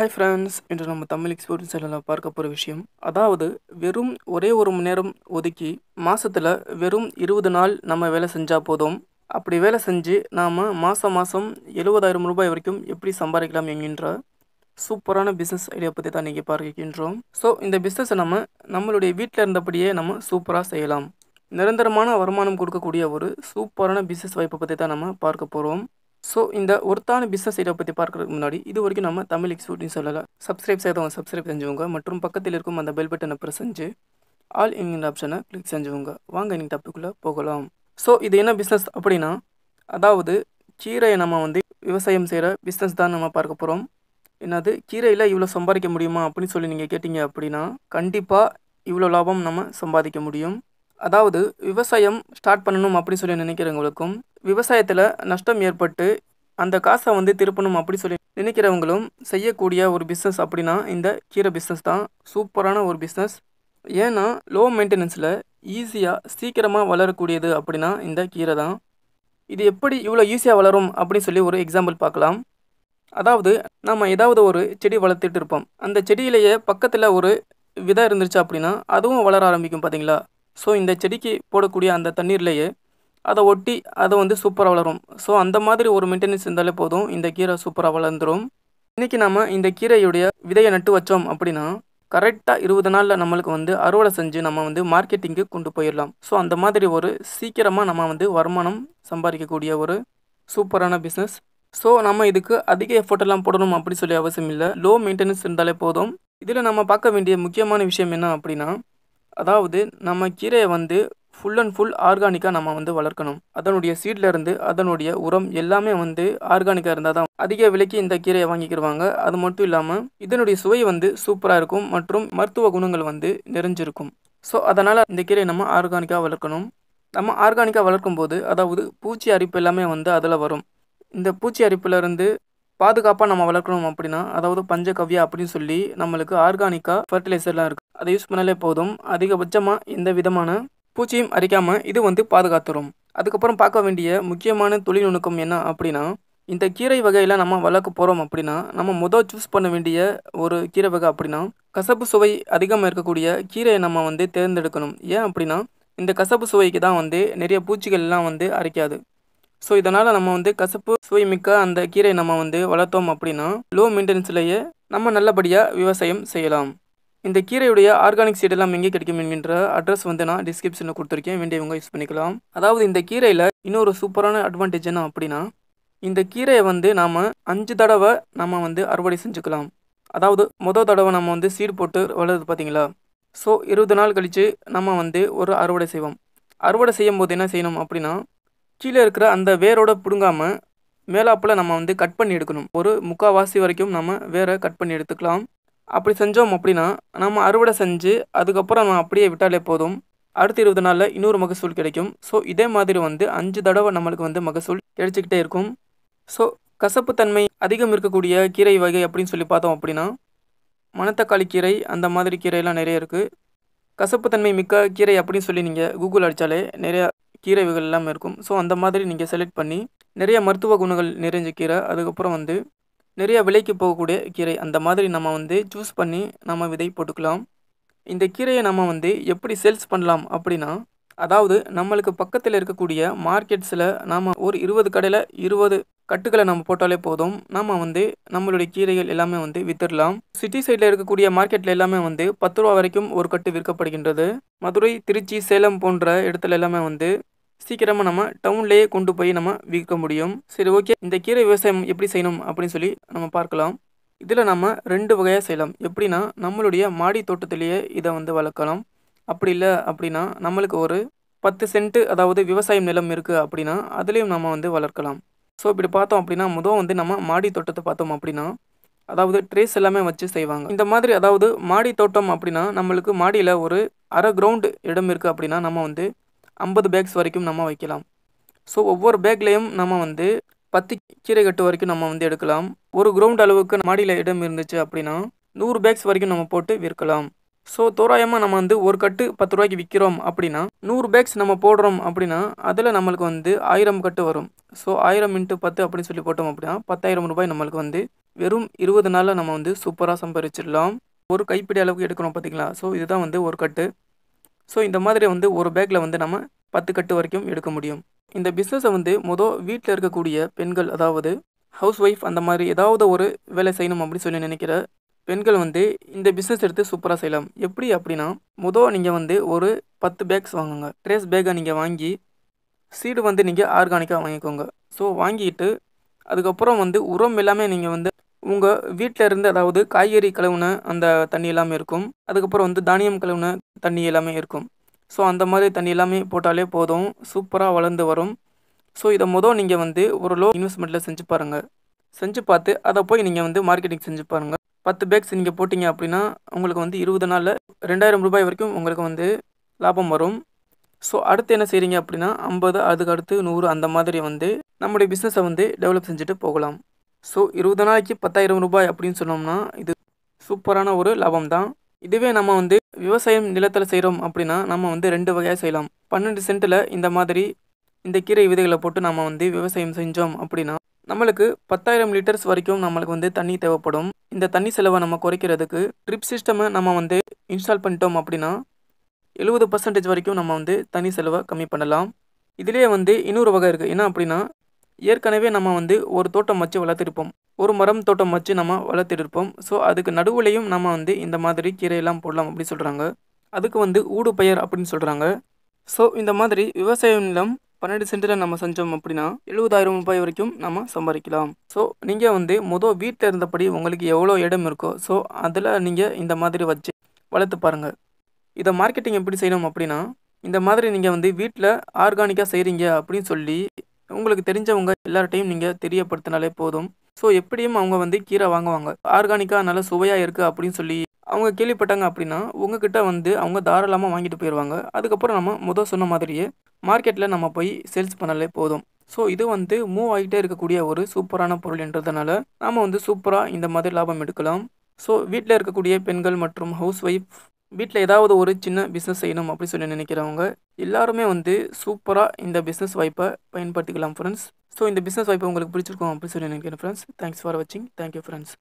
hi friends இன்று நம்ம Tamil experience சேனலில் பார்க்க போகிற விஷயம் அதாவது வெறும் ஒரே ஒரு மணி நேரம் ஒதுக்கி மாதத்தில் வெறும் இருபது நாள் நம்ம வேலை செஞ்சால் போதும் அப்படி வேலை செஞ்சு நாம் மாதம் மாதம் எழுபதாயிரம் ரூபாய் வரைக்கும் எப்படி சம்பாதிக்கலாம் என்கின்ற சூப்பரான பிஸ்னஸ் ஐடியா பற்றி தான் நீங்கள் பார்க்கின்றோம் ஸோ இந்த பிஸ்னஸை நம்ம நம்மளுடைய வீட்டில் இருந்தபடியே நம்ம சூப்பராக செய்யலாம் நிரந்தரமான வருமானம் கொடுக்கக்கூடிய ஒரு சூப்பரான பிஸ்னஸ் வாய்ப்பை பற்றி தான் நம்ம பார்க்க போகிறோம் ஸோ இந்த ஒருத்தான பிஸ்னஸ் ஐடியா பற்றி பார்க்குறதுக்கு முன்னாடி இது வரைக்கும் நம்ம தமிழ் எக்ஸ்போர்ட்னு சொல்லலை சப்ஸ்கிரைப் செய்தவங்க சப்ஸ்கிரைப் செஞ்சுவங்க மற்றும் பக்கத்தில் இருக்கும் அந்த பெல் பட்டனை ப்ரெஸ் செஞ்சு ஆல் இன்னிங் ஆப்ஷனை கிளிக் செஞ்சுவங்க வாங்க இன்னைக்கு தப்புக்குள்ளே போகலாம் ஸோ இது என்ன பிஸ்னஸ் அப்படின்னா அதாவது கீரையை நம்ம வந்து விவசாயம் செய்கிற பிஸ்னஸ் தான் நம்ம பார்க்க போகிறோம் என்னது கீரையில் இவ்வளோ சம்பாதிக்க முடியுமா அப்படின்னு சொல்லி நீங்கள் கேட்டிங்க அப்படின்னா கண்டிப்பாக இவ்வளோ லாபம் நம்ம சம்பாதிக்க முடியும் அதாவது விவசாயம் ஸ்டார்ட் பண்ணணும் அப்படின்னு சொல்லி நினைக்கிறவங்களுக்கும் விவசாயத்தில் நஷ்டம் ஏற்பட்டு அந்த காசை வந்து திருப்பணும் அப்படி சொல்லி நினைக்கிறவங்களும் செய்யக்கூடிய ஒரு பிஸ்னஸ் அப்படின்னா இந்த கீரை பிஸ்னஸ் தான் சூப்பரான ஒரு பிஸ்னஸ் ஏன்னா லோ மெயின்டெனன்ஸில் ஈஸியாக சீக்கிரமாக வளரக்கூடியது அப்படின்னா இந்த கீரை தான் இது எப்படி இவ்வளோ ஈஸியாக வளரும் அப்படின்னு சொல்லி ஒரு எக்ஸாம்பிள் பார்க்கலாம் அதாவது நம்ம ஏதாவது ஒரு செடி வளர்த்துட்டு இருப்போம் அந்த செடியிலேயே பக்கத்தில் ஒரு விதை இருந்துருச்சு அப்படின்னா அதுவும் வளர ஆரம்பிக்கும் பார்த்தீங்களா ஸோ இந்த செடிக்கு போடக்கூடிய அந்த தண்ணீர்லேயே அதை ஒட்டி அதை வந்து சூப்பராக வளரும் ஸோ அந்த மாதிரி ஒரு மெயின்டெனன்ஸ் இருந்தாலே போதும் இந்த கீரை சூப்பராக வளர்ந்துடும் இன்றைக்கி நம்ம இந்த கீரையுடைய விதையை நட்டு வச்சோம் அப்படின்னா கரெக்டாக இருபது நாளில் நம்மளுக்கு வந்து அறுவடை செஞ்சு நம்ம வந்து மார்க்கெட்டிங்க்கு கொண்டு போயிடலாம் ஸோ அந்த மாதிரி ஒரு சீக்கிரமாக நம்ம வந்து வருமானம் சம்பாதிக்கக்கூடிய ஒரு சூப்பரான பிஸ்னஸ் ஸோ நம்ம இதுக்கு அதிக எஃபர்ட்டெல்லாம் போடணும் அப்படி சொல்லி அவசியம் இல்லை லோ மெயின்டெனன்ஸ் இருந்தாலே போதும் இதில் நம்ம பார்க்க வேண்டிய முக்கியமான விஷயம் என்ன அப்படின்னா அதாவது நம்ம கீரையை வந்து ஃபுல் அண்ட் ஃபுல் ஆர்கானிக்காக நம்ம வந்து வளர்க்கணும் அதனுடைய சீட்லேருந்து அதனுடைய உரம் எல்லாமே வந்து ஆர்கானிக்காக இருந்தால் தான் அதிக விலைக்கு இந்த கீரையை வாங்கிக்கிடுவாங்க அது மட்டும் இல்லாமல் இதனுடைய சுவை வந்து சூப்பராக இருக்கும் மற்றும் மருத்துவ குணங்கள் வந்து நிறைஞ்சிருக்கும் ஸோ அதனால் இந்த கீரையை நம்ம ஆர்கானிக்காக வளர்க்கணும் நம்ம ஆர்கானிக்காக வளர்க்கும் போது அதாவது பூச்சி அரிப்பு எல்லாமே வந்து அதில் வரும் இந்த பூச்சி அரிப்புலேருந்து பாதுகாப்பாக நம்ம வளர்க்கணும் அப்படின்னா அதாவது பஞ்சகவ்யா அப்படின்னு சொல்லி நம்மளுக்கு ஆர்கானிக்காக ஃபர்டிலைசர்லாம் இருக்குது அதை யூஸ் பண்ணாலே போதும் அதிகபட்சமாக எந்த விதமான பூச்சியும் அரிக்காமல் இது வந்து பாதுகாத்துரும் அதுக்கப்புறம் பார்க்க வேண்டிய முக்கியமான தொழில்நுணுக்கம் என்ன அப்படின்னா இந்த கீரை வகையில் நம்ம வளர்க்க போகிறோம் அப்படின்னா நம்ம முதல் சூஸ் பண்ண வேண்டிய ஒரு கீரை வகை அப்படின்னா கசப்பு சுவை அதிகமாக இருக்கக்கூடிய கீரையை நம்ம வந்து தேர்ந்தெடுக்கணும் ஏன் அப்படின்னா இந்த கசப்பு சுவைக்கு தான் வந்து நிறைய பூச்சிகள்லாம் வந்து அரைக்காது ஸோ இதனால் நம்ம வந்து கசப்பு சுவை மிக்க அந்த கீரையை நம்ம வந்து வளர்த்தோம் அப்படின்னா லோ மெயின்டெனன்ஸ்லேயே நம்ம நல்லபடியாக விவசாயம் செய்யலாம் இந்த கீரையுடைய ஆர்கானிக் சீட் எல்லாம் எங்கே கிடைக்கும் என்கின்ற அட்ரஸ் வந்து நான் டிஸ்கிரிப்ஷனில் கொடுத்துருக்கேன் வேண்டியவங்க யூஸ் பண்ணிக்கலாம் அதாவது இந்த கீரையில் இன்னொரு சூப்பரான அட்வான்டேஜ் என்ன அப்படின்னா இந்த கீரையை வந்து நாம் அஞ்சு தடவை நம்ம வந்து அறுவடை செஞ்சுக்கலாம் அதாவது மொதல் தடவை நம்ம வந்து சீடு போட்டு வளருது பார்த்தீங்களா ஸோ இருபது நாள் கழித்து நம்ம வந்து ஒரு அறுவடை செய்வோம் அறுவடை செய்யும் போது என்ன செய்யணும் அப்படின்னா கீழே இருக்கிற அந்த வேரோட பிடுங்காமல் மேலாப்பில் நம்ம வந்து கட் பண்ணி எடுக்கணும் ஒரு முக்கால்வாசி வரைக்கும் நம்ம வேரை கட் பண்ணி எடுத்துக்கலாம் அப்படி செஞ்சோம் அப்படின்னா நம்ம அறுவடை செஞ்சு அதுக்கப்புறம் நம்ம அப்படியே விட்டாலே போதும் அடுத்த இருபது நாளில் இன்னொரு மகசூல் கிடைக்கும் ஸோ இதே மாதிரி வந்து அஞ்சு தடவை நம்மளுக்கு வந்து மகசூல் கிடைச்சிக்கிட்டே இருக்கும் ஸோ கசப்புத்தன்மை அதிகம் இருக்கக்கூடிய கீரை வகை அப்படின்னு சொல்லி பார்த்தோம் அப்படின்னா மணத்தக்காளி கீரை அந்த மாதிரி கீரையெல்லாம் நிறைய இருக்குது கசப்புத்தன்மை மிக்க கீரை அப்படின்னு சொல்லி நீங்கள் கூகுள் அடித்தாலே நிறையா கீரை வகைகள் எல்லாம் இருக்கும் ஸோ அந்த மாதிரி நீங்கள் செலக்ட் பண்ணி நிறைய மருத்துவ குணங்கள் நிறைஞ்ச கீரை அதுக்கப்புறம் வந்து நிறைய விலைக்கு போகக்கூடிய கீரை அந்த மாதிரி நம்ம வந்து சூஸ் பண்ணி நம்ம விதை போட்டுக்கலாம் இந்த கீரையை நம்ம வந்து எப்படி சேல்ஸ் பண்ணலாம் அப்படின்னா அதாவது நம்மளுக்கு பக்கத்தில் இருக்கக்கூடிய மார்க்கெட்ஸில் நாம் ஒரு இருபது கடையில் இருபது கட்டுகளை நம்ம போட்டாலே போதும் நம்ம வந்து நம்மளுடைய கீரைகள் எல்லாமே வந்து வித்துடலாம் சிட்டி சைடில் இருக்கக்கூடிய மார்க்கெட்டில் எல்லாமே வந்து பத்து ரூபா வரைக்கும் ஒரு கட்டு விற்கப்படுகின்றது மதுரை திருச்சி சேலம் போன்ற இடத்துல எல்லாமே வந்து சீக்கிரமாக நம்ம டவுன்லேயே கொண்டு போய் நம்ம விற்க முடியும் சரி ஓகே இந்த கீரை விவசாயம் எப்படி செய்யணும் அப்படின்னு சொல்லி நம்ம பார்க்கலாம் இதில் நம்ம ரெண்டு வகையாக செய்யலாம் எப்படின்னா நம்மளுடைய மாடி தோட்டத்திலேயே இதை வந்து வளர்க்கலாம் அப்படி இல்லை அப்படின்னா நம்மளுக்கு ஒரு பத்து சென்ட்டு அதாவது விவசாயம் நிலம் இருக்குது அப்படின்னா அதுலேயும் நம்ம வந்து வளர்க்கலாம் ஸோ இப்படி பார்த்தோம் அப்படின்னா முதல் வந்து நம்ம மாடி தோட்டத்தை பார்த்தோம் அப்படின்னா அதாவது ட்ரேஸ் எல்லாமே வச்சு செய்வாங்க இந்த மாதிரி அதாவது மாடி தோட்டம் அப்படின்னா நம்மளுக்கு மாடியில் ஒரு அரை கிரவுண்டு இடம் இருக்குது அப்படின்னா நம்ம வந்து ஐம்பது பேக்ஸ் வரைக்கும் நம்ம வைக்கலாம் ஸோ ஒவ்வொரு பேக்லேயும் நம்ம வந்து பத்து கீரை கட்டு வரைக்கும் நம்ம வந்து எடுக்கலாம் ஒரு கிரவுண்ட் அளவுக்கு மாடியில் இடம் இருந்துச்சு அப்படின்னா நூறு பேக்ஸ் வரைக்கும் நம்ம போட்டு விற்கலாம் ஸோ தோராயமாக நம்ம வந்து ஒரு கட்டு பத்து ரூபாய்க்கு விற்கிறோம் அப்படின்னா நூறு பேக்ஸ் நம்ம போடுறோம் அப்படின்னா அதில் நம்மளுக்கு வந்து ஆயிரம் கட்டு வரும் ஸோ ஆயிரம் இன்ட்டு பத்து அப்படின்னு சொல்லி போட்டோம் அப்படின்னா பத்தாயிரம் ரூபாய் நம்மளுக்கு வந்து வெறும் இருபது நாளில் நம்ம வந்து சூப்பராக சம்பாரிச்சிடலாம் ஒரு கைப்பிடி அளவுக்கு எடுக்கிறோம் பார்த்தீங்களா ஸோ இதுதான் வந்து ஒரு கட்டு ஸோ இந்த மாதிரி வந்து ஒரு பேக்கில் வந்து நம்ம பத்து கட்டு வரைக்கும் எடுக்க முடியும் இந்த பிஸ்னஸை வந்து மொதல் வீட்டில் இருக்கக்கூடிய பெண்கள் அதாவது ஹவுஸ் ஒய்ஃப் அந்த மாதிரி ஏதாவது ஒரு வேலை செய்யணும் அப்படின்னு சொல்லி நினைக்கிற பெண்கள் வந்து இந்த பிஸ்னஸ் எடுத்து சூப்பராக செய்யலாம் எப்படி அப்படின்னா மொதல் நீங்கள் வந்து ஒரு பத்து பேக்ஸ் வாங்குங்க ட்ரேஸ் பேக்கை நீங்கள் வாங்கி சீடு வந்து நீங்கள் ஆர்கானிக்காக வாங்கிக்கோங்க ஸோ வாங்கிட்டு அதுக்கப்புறம் வந்து உரம் எல்லாமே நீங்கள் வந்து உங்கள் வீட்டில் இருந்து அதாவது காய்கறி கழுவுன அந்த தண்ணி எல்லாமே இருக்கும் அதுக்கப்புறம் வந்து தானியம் கழுவுன தண்ணி எல்லாமே இருக்கும் ஸோ அந்த மாதிரி தண்ணி எல்லாமே போட்டாலே போதும் சூப்பராக வளர்ந்து வரும் ஸோ இதை மொதல் நீங்கள் வந்து ஒரு லோ இன்வெஸ்ட்மெண்ட்டில் செஞ்சு பாருங்கள் செஞ்சு பார்த்து அதை போய் நீங்கள் வந்து மார்க்கெட்டிங் செஞ்சு பாருங்கள் பத்து பேக்ஸ் நீங்கள் போட்டிங்க அப்படின்னா உங்களுக்கு வந்து இருபது நாளில் ரெண்டாயிரம் ரூபாய் வரைக்கும் உங்களுக்கு வந்து லாபம் வரும் ஸோ அடுத்து என்ன செய்கிறீங்க அப்படின்னா ஐம்பது அதுக்கு அடுத்து நூறு அந்த மாதிரி வந்து நம்முடைய பிஸ்னஸை வந்து டெவலப் செஞ்சுட்டு போகலாம் ஸோ இருபது நாளைக்கு பத்தாயிரம் ரூபாய் அப்படின்னு சொன்னோம்னா இது சூப்பரான ஒரு லாபம் தான் இதுவே நம்ம வந்து விவசாயம் நிலத்தில் செய்கிறோம் அப்படின்னா நம்ம வந்து ரெண்டு வகையாக செய்யலாம் பன்னெண்டு சென்ட்டில் இந்த மாதிரி இந்த கீரை விதைகளை போட்டு நம்ம வந்து விவசாயம் செஞ்சோம் அப்படின்னா நம்மளுக்கு பத்தாயிரம் லிட்டர்ஸ் வரைக்கும் நம்மளுக்கு வந்து தண்ணி தேவைப்படும் இந்த தண்ணி செலவை நம்ம குறைக்கிறதுக்கு ட்ரிப் சிஸ்டமை நம்ம வந்து இன்ஸ்டால் பண்ணிட்டோம் அப்படின்னா எழுபது பர்சன்டேஜ் வரைக்கும் நம்ம வந்து தண்ணி செலவை கம்மி பண்ணலாம் இதிலே வந்து இன்னொரு வகை இருக்குது என்ன அப்படின்னா ஏற்கனவே நம்ம வந்து ஒரு தோட்டம் வச்சு வளர்த்துருப்போம் ஒரு மரம் தோட்டம் வச்சு நம்ம வளர்த்துருப்போம் ஸோ அதுக்கு நடுவுலையும் நம்ம வந்து இந்த மாதிரி கீரையெல்லாம் போடலாம் அப்படி சொல்கிறாங்க அதுக்கு வந்து ஊடு பயிர் அப்படின்னு சொல்கிறாங்க ஸோ இந்த மாதிரி விவசாய நிலம் பன்னெண்டு சென்டில் நம்ம செஞ்சோம் அப்படின்னா எழுபதாயிரம் ரூபாய் வரைக்கும் நம்ம சம்பாதிக்கலாம் ஸோ நீங்கள் வந்து மொதல் வீட்டில் இருந்தபடி உங்களுக்கு எவ்வளோ இடம் இருக்கோ ஸோ அதில் நீங்கள் இந்த மாதிரி வச்சு வளர்த்து பாருங்கள் இதை மார்க்கெட்டிங் எப்படி செய்யணும் அப்படின்னா இந்த மாதிரி நீங்கள் வந்து வீட்டில் ஆர்கானிக்காக செய்கிறீங்க அப்படின்னு சொல்லி உங்களுக்கு தெரிஞ்சவங்க எல்லார்ட்டையும் நீங்கள் தெரியப்படுத்தினாலே போதும் ஸோ எப்படியும் அவங்க வந்து கீரை வாங்குவாங்க ஆர்கானிக்காக நல்லா சுவையாக இருக்குது அப்படின்னு சொல்லி அவங்க கேள்விப்பட்டாங்க அப்படின்னா உங்ககிட்ட வந்து அவங்க தாராளமாக வாங்கிட்டு போயிடுவாங்க அதுக்கப்புறம் நம்ம முதல் சொன்ன மாதிரியே மார்க்கெட்டில் நம்ம போய் சேல்ஸ் பண்ணாலே போதும் ஸோ இது வந்து மூவ் ஆகிட்டே இருக்கக்கூடிய ஒரு சூப்பரான பொருள்ன்றதுனால நாம் வந்து சூப்பராக இந்த மாதிரி லாபம் எடுக்கலாம் ஸோ வீட்டில் இருக்கக்கூடிய பெண்கள் மற்றும் ஹவுஸ் ஒய்ஃப் வீட்டில் ஏதாவது ஒரு சின்ன பிஸ்னஸ் செய்யணும் அப்படின்னு சொல்லி நினைக்கிறவங்க எல்லாருமே வந்து சூப்பராக இந்த பிஸ்னஸ் வாய்ப்பை பயன்படுத்திக்கலாம் ஃப்ரெண்ட்ஸ் ஸோ இந்த பிஸ்னஸ் வாய்ப்பை உங்களுக்கு பிடிச்சிருக்கும் அப்படின்னு சொல்லி நினைக்கிறேன் ஃப்ரெண்ட்ஸ் தேங்க்ஸ் ஃபார் வாட்சிங் தேங்க்யூ ஃப்ரெண்ட்ஸ்